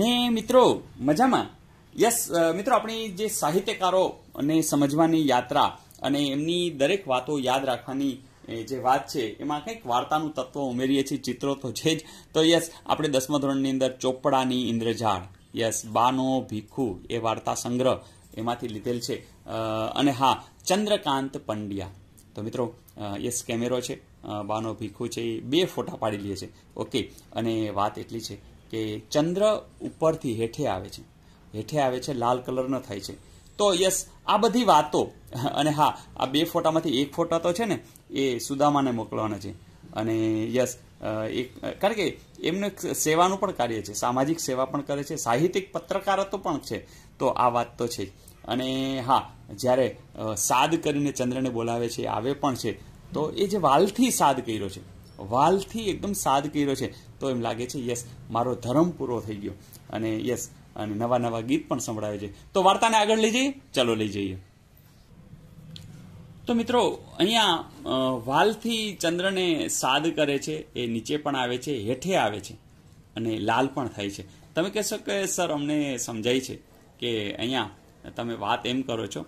ને મિત્રો મજામાં યસ મિત્રો આપણી જે સાહિત્યકારો અને સમજવાની યાત્રા અને એમની દરેક વાતો યાદ રાખવાની જે વાત છે એમાં કંઈક વાર્તાનું તત્વ ઉમેરીએ છીએ ચિત્રો તો છે જ તો યસ આપણે દસમા ધોરણની અંદર ચોપડાની ઇન્દ્રજાળ યસ બાનો ભીખુ એ વાર્તા સંગ્રહ એમાંથી લીધેલ છે અને હા ચંદ્રકાંત પંડ્યા તો મિત્રો યસ કેમેરો છે બાનો ભીખુ છે એ બે ફોટા પાડી લે છે ઓકે અને વાત એટલી છે કે ચંદ્ર ઉપરથી હેઠે આવે છે હેઠે આવે છે લાલ કલરનો થાય છે તો યસ આ બધી વાતો અને હા આ બે ફોટામાંથી એક ફોટા તો છે ને એ સુદામાને મોકલવાના છે અને યસ એક કારણ કે એમને સેવાનું પણ કાર્ય છે સામાજિક સેવા પણ કરે છે સાહિત્યિક પત્રકારત્વ પણ છે તો આ વાત તો છે જ અને હા જ્યારે સાદ કરીને ચંદ્રને બોલાવે છે આવે પણ છે તો એ જે વાલથી સાદ કર્યો છે વાલથી એકદમ સાદ કર્યો છે તો એમ લાગે છે યસ મારો ધર્મ પૂરો થઈ ગયો અને યસ અને નવા નવા ગીત પણ સંભળાવે છે તો વાર્તાને આગળ લઈ જઈએ ચાલો લઈ જઈએ તો મિત્રો અહીંયા વાલથી ચંદ્રને સાદ કરે છે એ નીચે પણ આવે છે હેઠે આવે છે અને લાલ પણ થાય છે તમે કહેશો કે સર અમને સમજાય છે કે અહીંયા તમે વાત એમ કરો છો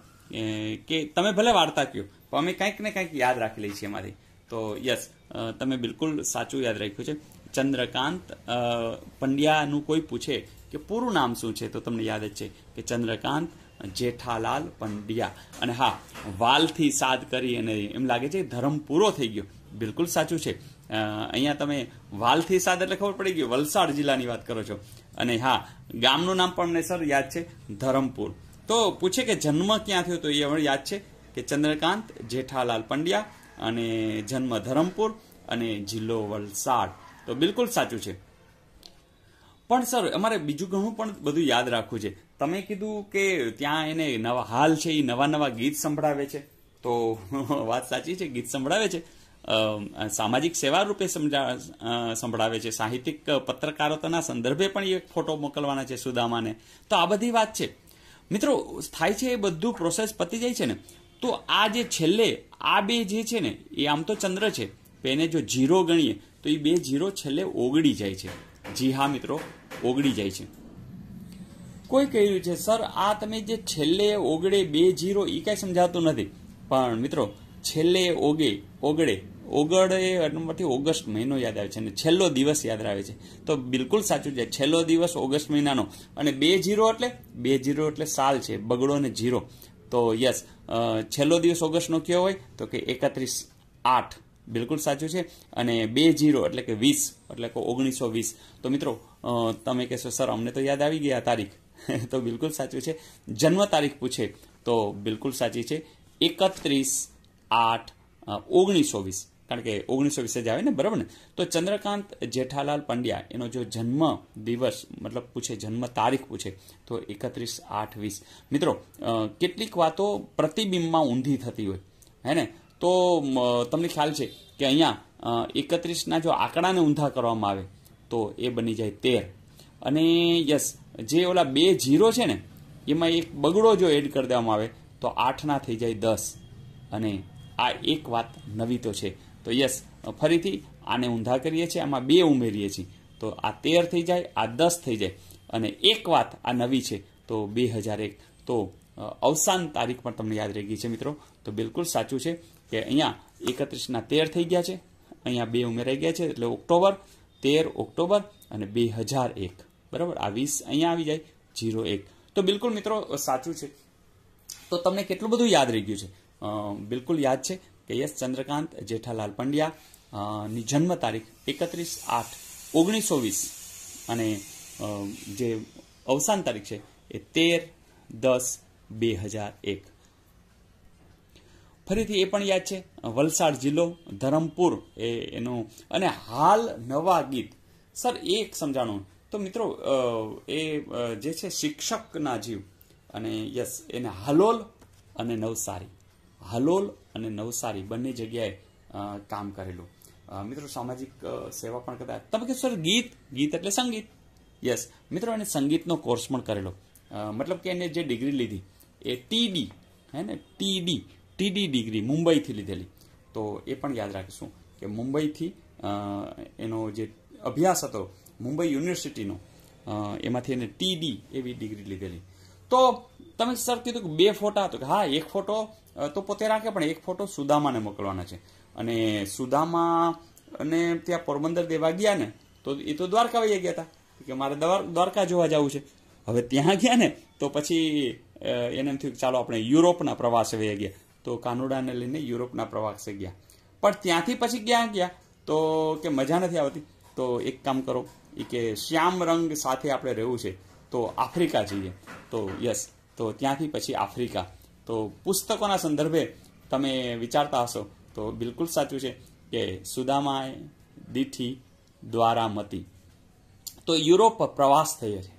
કે તમે ભલે વાર્તા કહો પણ અમે કંઈક ને કંઈક યાદ રાખી લઈએ છીએ એમાંથી તો યસ તમે બિલકુલ સાચું યાદ રાખ્યું છે ચંદ્રકાંત પંડ્યાનું કોઈ પૂછે કે પૂરું નામ શું છે તો તમને યાદ જ છે કે ચંદ્રકાંત જેઠાલાલ પંડ્યા અને હા વાલથી સાદ કરી અને એમ લાગે છે ધર્મ પૂરો થઈ ગયો બિલકુલ સાચું છે અહીંયા તમે વાલથી સાદ એટલે ખબર પડી ગઈ વલસાડ જિલ્લાની વાત કરો છો અને હા ગામનું નામ પણ મને સર યાદ છે ધરમપુર તો પૂછે કે જન્મ ક્યાં થયો તો એ યાદ છે કે ચંદ્રકાંત જેઠાલાલ પંડ્યા અને જન્મ ધરમપુર અને જિલ્લો વલસાડ તો બિલકુલ સાચું છે પણ સર અમારે બીજું ઘણું પણ બધું યાદ રાખવું છે તમે કીધું કે ત્યાં એને નવા હાલ છે એ નવા નવા ગીત સંભળાવે છે તો વાત સાચી છે ગીત સંભળાવે છે સામાજિક સેવા રૂપે સંભળાવે છે સાહિત્યિક પત્રકારતાના સંદર્ભે પણ એ ફોટો મોકલવાના છે સુદામાને તો આ બધી વાત છે મિત્રો થાય છે એ બધું પ્રોસેસ પતી જાય છે ને તો આ જે છેલ્લે આ બે જે છે ને એ આમ તો ચંદ્ર છે એને જો જીરો ગણીએ તો એ બે જીરો છેલ્લે ઓગળી જાય છે જી હા મિત્રો ઓગળી જાય છે કોઈ કહ્યું છે સર આ તમે જે છેલ્લે ઓગળે બે જીરો એ કાંઈ સમજાતું નથી પણ મિત્રો છેલ્લે ઓગે ઓગળે ઓગળે નંબરથી ઓગસ્ટ મહિનો યાદ આવે છે અને છેલ્લો દિવસ યાદ આવે છે તો બિલકુલ સાચું છે છેલ્લો દિવસ ઓગસ્ટ મહિનાનો અને બે જીરો એટલે બે જીરો એટલે સાલ છે બગડો અને જીરો તો યસ છેલ્લો દિવસ ઓગસ્ટનો કયો હોય તો કે એકત્રીસ આઠ બિલકુલ સાચું છે અને બે જીરો એટલે કે વીસ એટલે કે ઓગણીસો વીસ તો મિત્રો તમે કહેશો સર અમને તો યાદ આવી ગયા તારીખ તો બિલકુલ સાચું છે જન્મ તારીખ પૂછે તો બિલકુલ સાચી છે એકત્રીસ આઠ ઓગણીસો વીસ કારણ કે ઓગણીસો વીસે જ આવે ને બરાબર ને તો ચંદ્રકાંત જેઠાલાલ પંડ્યા એનો જો જન્મ દિવસ મતલબ પૂછે જન્મ તારીખ પૂછે તો એકત્રીસ આઠ વીસ મિત્રો કેટલીક વાતો પ્રતિબિંબમાં ઊંધી થતી હોય હે ને તો તમને ખ્યાલ છે કે અહીંયા એકત્રીસના જો આંકડાને ઊંધા કરવામાં આવે તો એ બની જાય તેર અને યસ જે ઓલા બે જીરો છે ને એમાં એક બગડો જો એડ કરી દેવામાં આવે તો આઠના થઈ જાય દસ અને આ એક વાત નવી તો છે તો યસ ફરીથી આને ઊંધા કરીએ છીએ આમાં બે ઉમેરીએ છીએ તો આ તેર થઈ જાય આ દસ થઈ જાય અને એક વાત આ નવી છે તો બે હજાર એક તો અવસાન તારીખ પણ તમને યાદ રહી ગઈ છે મિત્રો તો બિલકુલ સાચું છે કે અહીંયા એકત્રીસના તેર થઈ ગયા છે અહીંયા બે ઉમેરાઈ ગયા છે એટલે ઓક્ટોબર તેર ઓક્ટોબર અને બે હજાર એક બરાબર આ વીસ અહીંયા આવી જાય જીરો એક તો બિલકુલ મિત્રો સાચું છે તો તમને કેટલું બધું યાદ રહી ગયું છે બિલકુલ યાદ છે કે યસ ચંદ્રકાંત જેઠાલાલ પંડ્યા ની જન્મ તારીખ એકત્રીસ આઠ ઓગણીસો વીસ અને જે અવસાન તારીખ છે એ તેર દસ બે હજાર એક ફરીથી એ પણ યાદ છે વલસાડ જિલ્લો ધરમપુર એ એનું અને હાલ નવા ગીત સર એક સમજાણું તો મિત્રો એ જે છે શિક્ષકના જીવ અને યસ એને હાલોલ અને નવસારી હાલોલ અને નવસારી બંને જગ્યાએ કામ કરેલું મિત્રો સામાજિક સેવા પણ કરતા તમે કે સર ગીત ગીત એટલે સંગીત યસ મિત્રો એને સંગીતનો કોર્સ પણ કરેલો મતલબ કે એને જે ડિગ્રી લીધી એ ટીડી હે ને ટીડી ટીડી ડિગ્રી મુંબઈથી લીધેલી તો એ પણ યાદ રાખીશું કે મુંબઈથી એનો જે અભ્યાસ હતો મુંબઈ યુનિવર્સિટીનો એમાંથી એને ટીડી એવી ડિગ્રી લીધેલી તો તમે સર કીધું કે બે ફોટા તો કે હા એક ફોટો તો પોતે રાખે પણ એક ફોટો સુદામાને મોકલવાનો છે અને સુદામા અને ત્યાં પોરબંદર દેવા ગયા ને તો એ તો દ્વારકા વહી ગયા હતા કે મારે દ્વારકા જોવા જવું છે હવે ત્યાં ગયા ને તો પછી એને એમ થયું કે ચાલો આપણે યુરોપના પ્રવાસે વહી ગયા તો કાનુડાને લઈને યુરોપના પ્રવાસે ગયા પણ ત્યાંથી પછી ક્યાં ગયા તો કે મજા નથી આવતી તો એક કામ કરો એ કે શ્યામ રંગ સાથે આપણે રહેવું છે તો આફ્રિકા જઈએ તો યસ તો ત્યાંથી પછી આફ્રિકા તો પુસ્તકોના સંદર્ભે તમે વિચારતા હશો તો બિલકુલ સાચું છે કે સુદામાએ દીઠી દ્વારા મતી તો યુરોપ પ્રવાસ થયો છે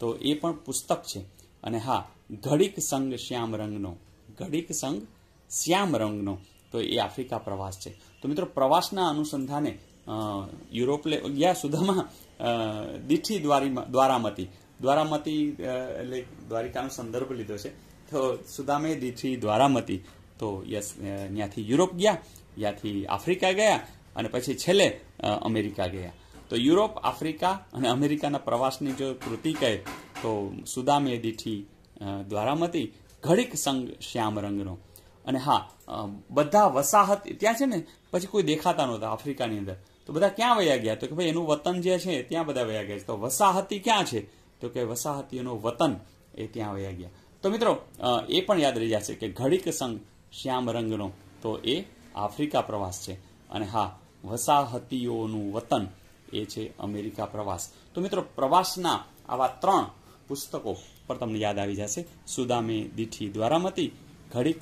તો એ પણ પુસ્તક છે અને હા ઘડીક સંગ શ્યામ રંગનો ઘડીક સંઘ શ્યામ રંગનો તો એ આફ્રિકા પ્રવાસ છે તો મિત્રો પ્રવાસના અનુસંધાને યુરોપ લે ગયા સુદામા દીઠી દ્વારી દ્વારામતી દ્વારામતી એટલે દ્વારિકાનો સંદર્ભ લીધો છે તો સુદામે દીથી દ્વારામતી તો યસ ત્યાંથી યુરોપ ગયા ત્યાંથી આફ્રિકા ગયા અને પછી છેલ્લે અમેરિકા ગયા તો યુરોપ આફ્રિકા અને અમેરિકાના પ્રવાસની જો કૃતિ કહે તો સુદામે દીઠી દ્વારામતી ઘડીક સંગ શ્યામ રંગનો અને હા બધા વસાહત ત્યાં છે ને પછી કોઈ દેખાતા નહોતા આફ્રિકાની અંદર તો બધા ક્યાં વયા ગયા તો કે ભાઈ એનું વતન જે છે ત્યાં બધા વયા ગયા છે તો વસાહતી ક્યાં છે તો કે વસાહતીઓનો વતન એ ત્યાં વયા ગયા તો મિત્રો એ પણ યાદ રહી જશે કે ઘડીક સંઘ શ્યામ રંગનો તો એ આફ્રિકા પ્રવાસ છે અને હા વસાહતીઓનું વતન એ છે અમેરિકા પ્રવાસ તો મિત્રો પ્રવાસના આવા ત્રણ પુસ્તકો પર તમને યાદ આવી જશે સુદામે દીઠી દ્વારામતી ઘડીક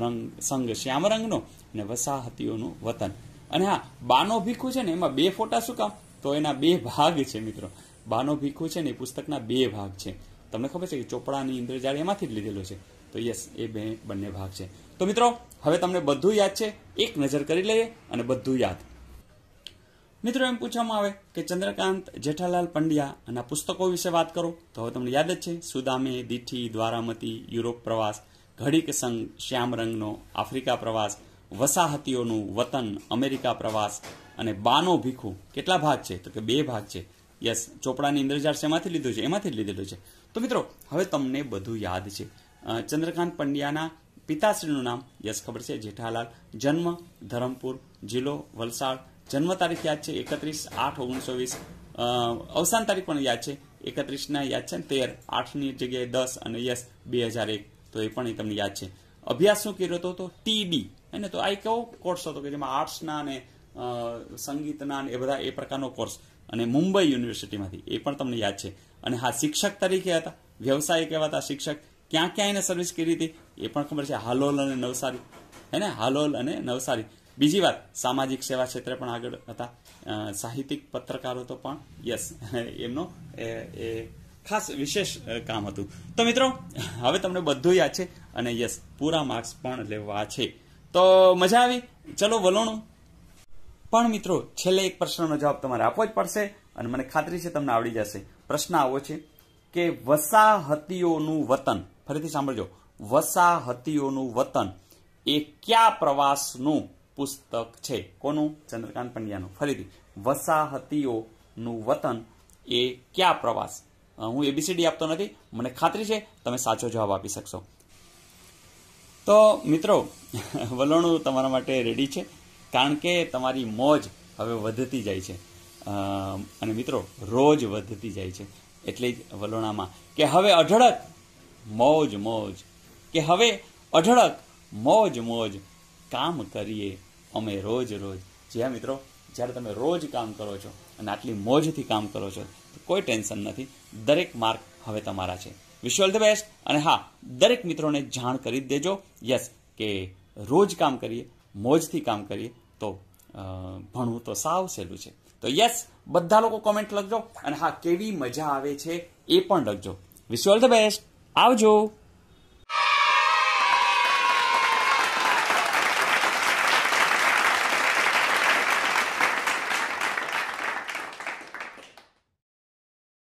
રંગ સંઘ રંગનો અને વસાહતીઓનું વતન અને હા બાનો ભીખું છે ને એમાં બે ફોટા શું કામ તો એના બે ભાગ છે મિત્રો બાનો ભીખું છે ને એ પુસ્તકના બે ભાગ છે તમને ખબર છે કે ચોપડાની ઇન્દ્રજાળ એમાંથી જ લીધેલો છે તો યસ એ બે બંને ભાગ છે તો મિત્રો હવે તમને બધું યાદ છે એક નજર કરી લઈએ અને બધું યાદ મિત્રો એમ પૂછવામાં આવે કે ચંદ્રકાંત જેઠાલાલ પંડ્યા અને પુસ્તકો વિશે વાત કરો તો હવે તમને યાદ જ છે સુદામે દીઠી દ્વારામતી યુરોપ પ્રવાસ ઘડીક સંઘ શ્યામ રંગનો આફ્રિકા પ્રવાસ વસાહતીઓનું વતન અમેરિકા પ્રવાસ અને બાનો ભીખું કેટલા ભાગ છે તો કે બે ભાગ છે યસ ચોપડાની ઇન્દ્રજાળ શેમાંથી લીધું છે એમાંથી જ લીધેલું છે તો મિત્રો હવે તમને બધું યાદ છે ચંદ્રકાંત પંડ્યાના પિતાશ્રીનું નામ યસ ખબર છે જેઠાલાલ જન્મ ધરમપુર જિલ્લો વલસાડ જન્મ તારીખ યાદ છે એકત્રીસ આઠ ઓગણીસો વીસ અવસાન તારીખ પણ યાદ છે એકત્રીસના યાદ છે ને તેર આઠની જગ્યાએ દસ અને યસ બે હજાર એક તો એ પણ તમને યાદ છે અભ્યાસ શું કર્યો હતો તો ટીબી એને તો આ કેવો કોર્સ હતો કે જેમાં આર્ટ્સના અને સંગીતના ને એ બધા એ પ્રકારનો કોર્સ અને મુંબઈ યુનિવર્સિટીમાંથી એ પણ તમને યાદ છે અને હા શિક્ષક તરીકે હતા વ્યવસાયિક એવા હતા શિક્ષક ક્યાં ક્યાં એને સર્વિસ કરી હતી એ પણ ખબર છે હાલોલ અને નવસારી હે ને હાલોલ અને નવસારી બીજી વાત સામાજિક સેવા ક્ષેત્રે પણ આગળ હતા સાહિત્યિક પત્રકારો તો પણ યસ એમનો એ ખાસ વિશેષ કામ હતું તો મિત્રો હવે તમને બધું યાદ છે અને યસ પૂરા માર્ક્સ પણ લેવા છે તો મજા આવી ચલો વલોણું પણ મિત્રો છેલ્લે એક પ્રશ્નનો જવાબ તમારે આપવો જ પડશે અને મને ખાતરી છે તમને આવડી જશે પ્રશ્ન આવો છે કે વસાહતીઓનું વતન ફરીથી સાંભળજો વસાહતીઓનું વતન એ કયા પ્રવાસનું પુસ્તક છે કોનું ચંદ્રકાંત પંડ્યાનું ફરીથી વસાહતીઓનું વતન એ કયા પ્રવાસ હું એબીસીડી આપતો નથી મને ખાતરી છે તમે સાચો જવાબ આપી શકશો તો મિત્રો વલણું તમારા માટે રેડી છે કારણ કે તમારી મોજ હવે વધતી જાય છે અને મિત્રો રોજ વધતી જાય છે એટલે જ વલોણામાં કે હવે અઢળક મોજ મોજ કે હવે અઢળક મોજ મોજ કામ કરીએ અમે રોજ રોજ જી મિત્રો જ્યારે તમે રોજ કામ કરો છો અને આટલી મોજથી કામ કરો છો તો કોઈ ટેન્શન નથી દરેક માર્ક હવે તમારા છે વિશ ઓલ ધ બેસ્ટ અને હા દરેક મિત્રોને જાણ કરી દેજો યસ કે રોજ કામ કરીએ મોજથી કામ કરીએ તો ભણવું તો સાવ સહેલું છે તો યસ બધા લોકો કોમેન્ટ લખજો અને હા કેવી મજા આવે છે એ પણ લખજો વિશ ઓલ ધ બેસ્ટ આવજો